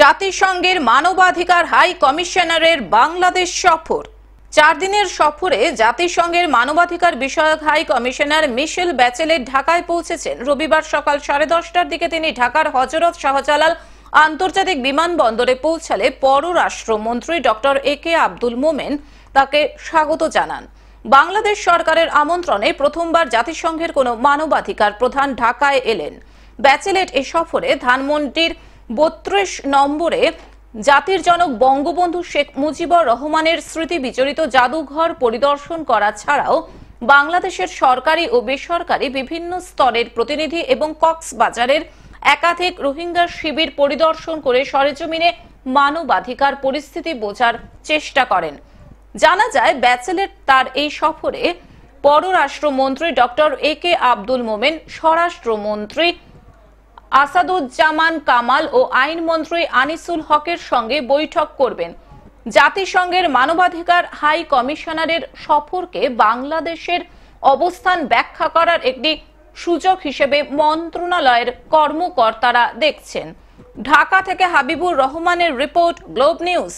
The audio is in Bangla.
জাতিসংঘের মানবাধিকার হাই কমিশনারের বাংলাদেশ সফর চার দিনের সফরে জাতিসংঘের মানবাধিকার বিষয়ক হাই কমিশনার মিশেল ব্যাচেলের ঢাকায় পৌঁছেছেন রবিবার সকাল সাড়ে দশটার দিকে তিনি ঢাকার হজরত শাহজালাল আন্তর্জাতিক বিমানবন্দরে পৌঁছালে পররাষ্ট্রমন্ত্রী ডক্টর এ কে আব্দুল মোমেন তাকে স্বাগত জানান বাংলাদেশ সরকারের আমন্ত্রণে প্রথমবার জাতিসংঘের কোনো মানবাধিকার প্রধান ঢাকায় এলেন ব্যাচেলেট এ সফরে ধানমন্ডির বত্রিশ নম্বরে জাতির জনক বঙ্গবন্ধু শেখ মুজিবুর রহমানের স্মৃতি বিচরিত জাদুঘর পরিদর্শন করা ছাড়াও বাংলাদেশের সরকারি ও বেসরকারি বিভিন্ন স্তরের প্রতিনিধি এবং কক্সবাজারের একাধিক রোহিঙ্গা শিবির পরিদর্শন করে সরেজমিনে মানবাধিকার পরিস্থিতি বোঝার চেষ্টা করেন জানা যায় ব্যাচেলের তার এই সফরে পররাষ্ট্রমন্ত্রী ডক্টর এ কে আব্দুল মোমেন স্বরাষ্ট্রমন্ত্রী আসাদুজ্জামান কামাল ও আইনমন্ত্রী আনিসুল হকের সঙ্গে বৈঠক করবেন জাতিসংঘের মানবাধিকার হাই কমিশনারের সফরকে বাংলাদেশের অবস্থান ব্যাখ্যা করার একটি সুযোগ হিসেবে মন্ত্রণালয়ের কর্মকর্তারা দেখছেন ঢাকা থেকে হাবিবুর রহমানের রিপোর্ট গ্লোব নিউজ